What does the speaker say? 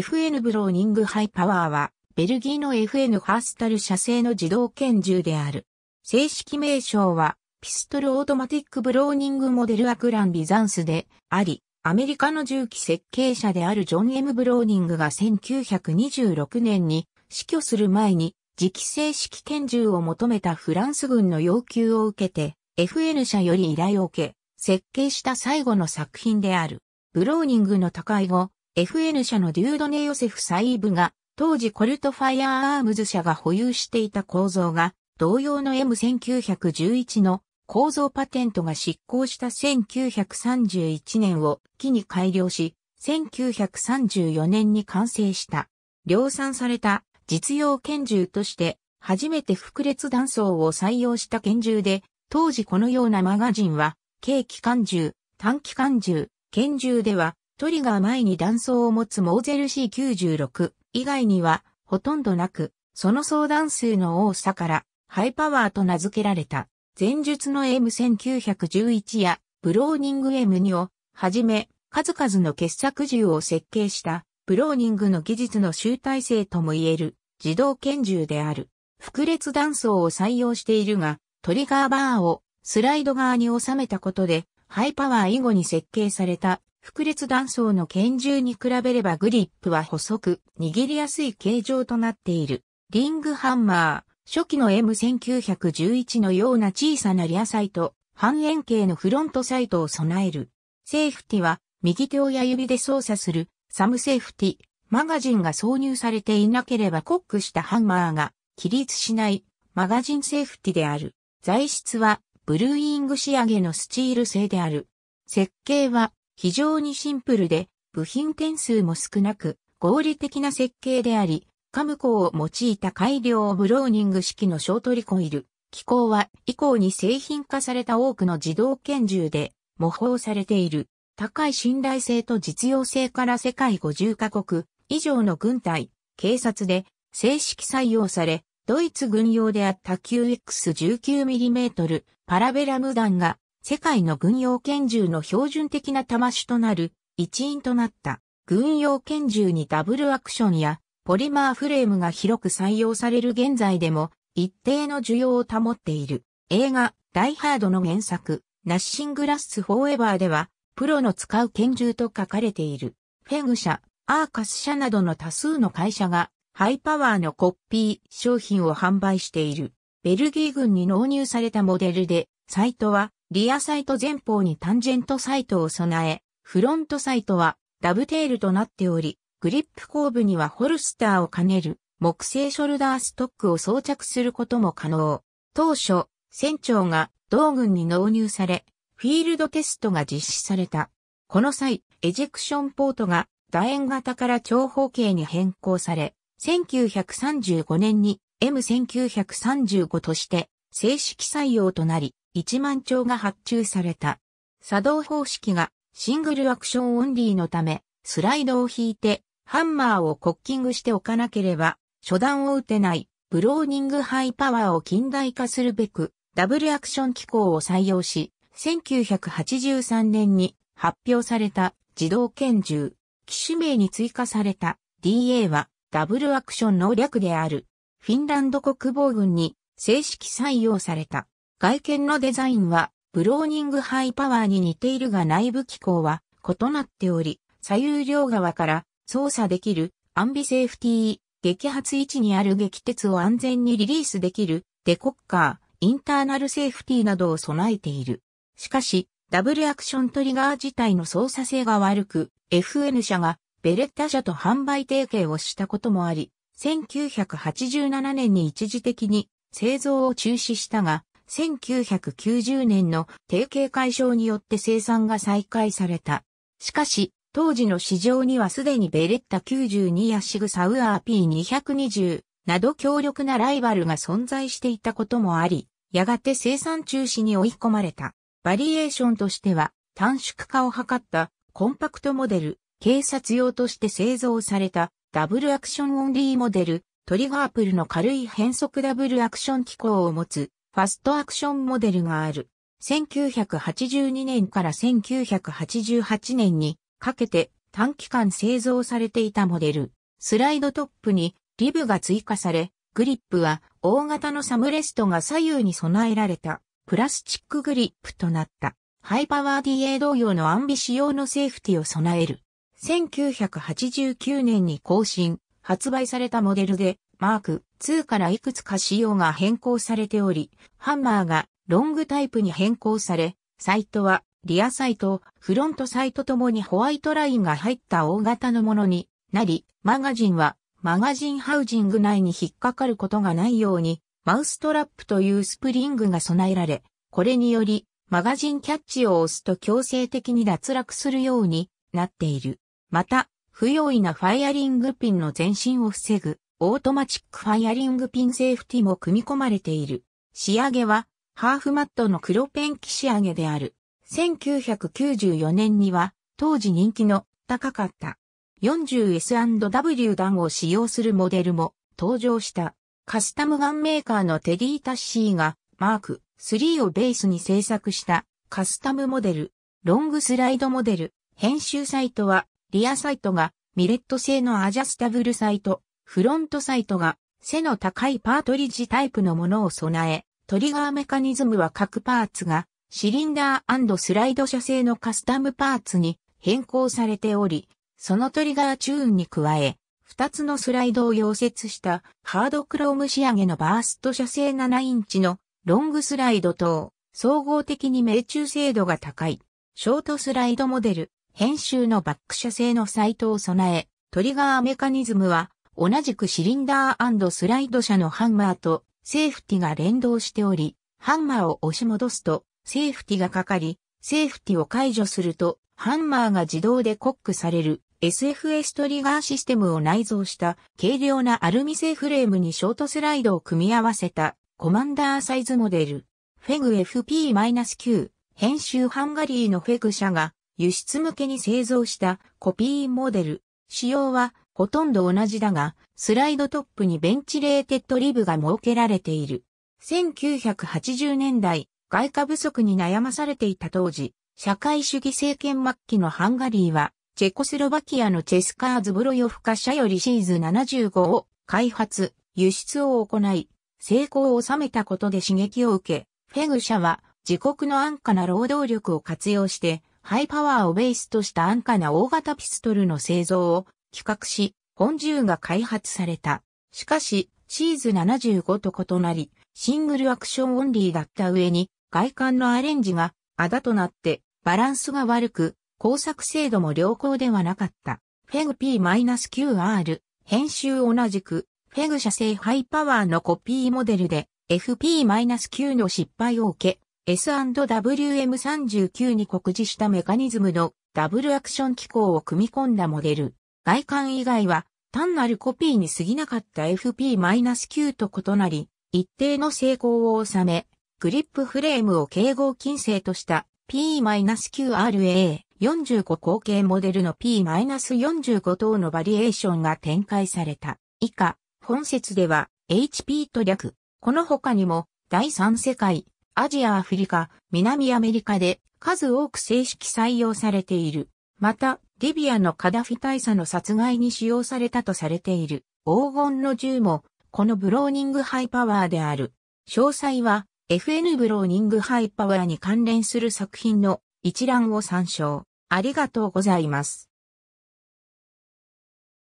FN ブローニングハイパワーは、ベルギーの FN ファースタル社製の自動拳銃である。正式名称は、ピストルオートマティックブローニングモデルアクランビザンスであり、アメリカの銃器設計者であるジョン・ M・ ブローニングが1926年に死去する前に、次期正式拳銃を求めたフランス軍の要求を受けて、FN 社より依頼を受け、設計した最後の作品である。ブローニングの他界後、FN 社のデュードネ・ヨセフ・サイーブが、当時コルトファイアーアームズ社が保有していた構造が、同様の M1911 の構造パテントが失効した1931年を機に改良し、1934年に完成した。量産された実用拳銃として初めて複列弾層を採用した拳銃で、当時このようなマガジンは、軽機関銃、短機関銃、拳銃ではトリガー前に断層を持つモーゼル C96 以外にはほとんどなく、その相談数の多さからハイパワーと名付けられた前述の M1911 やブローニング M2 をはじめ数々の傑作銃を設計したブローニングの技術の集大成とも言える自動拳銃である。複列断層を採用しているが、トリガーバーをスライド側に収めたことで、ハイパワー以後に設計された複列断層の拳銃に比べればグリップは細く、握りやすい形状となっている。リングハンマー、初期の M1911 のような小さなリアサイト、半円形のフロントサイトを備える。セーフティは、右手親指で操作する、サムセーフティ、マガジンが挿入されていなければコックしたハンマーが、起立しない、マガジンセーフティである。材質は、ブルーイング仕上げのスチール製である。設計は、非常にシンプルで、部品点数も少なく、合理的な設計であり、カムコを用いた改良ブローニング式のショートリコイル、機構は以降に製品化された多くの自動拳銃で模倣されている。高い信頼性と実用性から世界50カ国以上の軍隊、警察で正式採用され、ドイツ軍用であった QX19mm パラベラム弾が世界の軍用拳銃の標準的な弾種となる一員となった軍用拳銃にダブルアクションやポリマーフレームが広く採用される現在でも一定の需要を保っている。映画ダイハードの原作ナッシングラッスフォーエバーではプロの使う拳銃と書かれている。フェグ社、アーカス社などの多数の会社がハイパワーのコッピー商品を販売している。ベルギー軍に納入されたモデルで、サイトはリアサイト前方にタンジェントサイトを備え、フロントサイトはダブテールとなっており、グリップ後部にはホルスターを兼ねる木製ショルダーストックを装着することも可能。当初、船長が同軍に納入され、フィールドテストが実施された。この際、エジェクションポートが楕円型から長方形に変更され、1935年に M1935 として正式採用となり、1万丁が発注された。作動方式がシングルアクションオンリーのため、スライドを引いて、ハンマーをコッキングしておかなければ、初段を打てない、ブローニングハイパワーを近代化するべく、ダブルアクション機構を採用し、1983年に発表された自動拳銃、機種名に追加された DA はダブルアクションの略である。フィンランド国防軍に正式採用された。外見のデザインは、ブローニングハイパワーに似ているが内部機構は異なっており、左右両側から操作できるアンビセーフティー、激発位置にある激鉄を安全にリリースできるデコッカー、インターナルセーフティーなどを備えている。しかし、ダブルアクショントリガー自体の操作性が悪く、FN 社がベレッタ社と販売提携をしたこともあり、1987年に一時的に製造を中止したが、1990年の提携解消によって生産が再開された。しかし、当時の市場にはすでにベレッタ92やシグサウアー P220 など強力なライバルが存在していたこともあり、やがて生産中止に追い込まれた。バリエーションとしては短縮化を図ったコンパクトモデル、警察用として製造されたダブルアクションオンリーモデル、トリガープルの軽い変速ダブルアクション機構を持つファストアクションモデルがある。1982年から1988年にかけて短期間製造されていたモデル。スライドトップにリブが追加され、グリップは大型のサムレストが左右に備えられたプラスチックグリップとなった。ハイパワー DA 同様のアンビ仕様のセーフティを備える。1989年に更新、発売されたモデルでマーク2からいくつか仕様が変更されており、ハンマーがロングタイプに変更され、サイトはリアサイト、フロントサイトともにホワイトラインが入った大型のものになり、マガジンはマガジンハウジング内に引っかかることがないように、マウストラップというスプリングが備えられ、これにより、マガジンキャッチを押すと強制的に脱落するようになっている。また、不用意なファイアリングピンの前進を防ぐオートマチックファイアリングピンセーフティも組み込まれている。仕上げは、ハーフマットの黒ペンキ仕上げである。1994年には、当時人気の高かった 40S&W 弾を使用するモデルも登場した。カスタムガンメーカーのテディ・タッシーがマーク3をベースに制作したカスタムモデル、ロングスライドモデル、編集サイトはリアサイトがミレット製のアジャスタブルサイトフロントサイトが背の高いパートリッジタイプのものを備え、トリガーメカニズムは各パーツがシリンダースライド車製のカスタムパーツに変更されており、そのトリガーチューンに加え、2つのスライドを溶接したハードクローム仕上げのバースト車製7インチのロングスライド等、総合的に命中精度が高い、ショートスライドモデル、編集のバック車製のサイトを備え、トリガーメカニズムは同じくシリンダースライド車のハンマーとセーフティが連動しており、ハンマーを押し戻すと、セーフティがかかり、セーフティを解除すると、ハンマーが自動でコックされる SFS トリガーシステムを内蔵した軽量なアルミ製フレームにショートスライドを組み合わせたコマンダーサイズモデル。FEG-FP-9 編集ハンガリーのフェグ社が輸出向けに製造したコピーモデル。仕様はほとんど同じだが、スライドトップにベンチレーテッドリブが設けられている。1980年代、外貨不足に悩まされていた当時、社会主義政権末期のハンガリーは、チェコスロバキアのチェスカーズブロヨフカ社よりシーズ75を開発、輸出を行い、成功を収めたことで刺激を受け、フェグ社は自国の安価な労働力を活用して、ハイパワーをベースとした安価な大型ピストルの製造を企画し、本銃が開発された。しかし、シーズ75と異なり、シングルアクションオンリーだった上に、外観のアレンジが、あだとなって、バランスが悪く、工作精度も良好ではなかった。FEGP-QR、編集同じく、FEG 社製ハイパワーのコピーモデルで、FP-9 の失敗を受け、S&WM39 に告示したメカニズムのダブルアクション機構を組み込んだモデル。外観以外は単なるコピーに過ぎなかった FP-9 と異なり、一定の成功を収め、グリップフレームを敬合金星とした P-9RA45 後継モデルの P-45 等のバリエーションが展開された。以下、本説では HP と略。この他にも、第三世界、アジアアフリカ、南アメリカで数多く正式採用されている。また、リビアのカダフィ大佐の殺害に使用されたとされている黄金の銃も、このブローニングハイパワーである。詳細は FN ブローニングハイパワーに関連する作品の一覧を参照。ありがとうございます。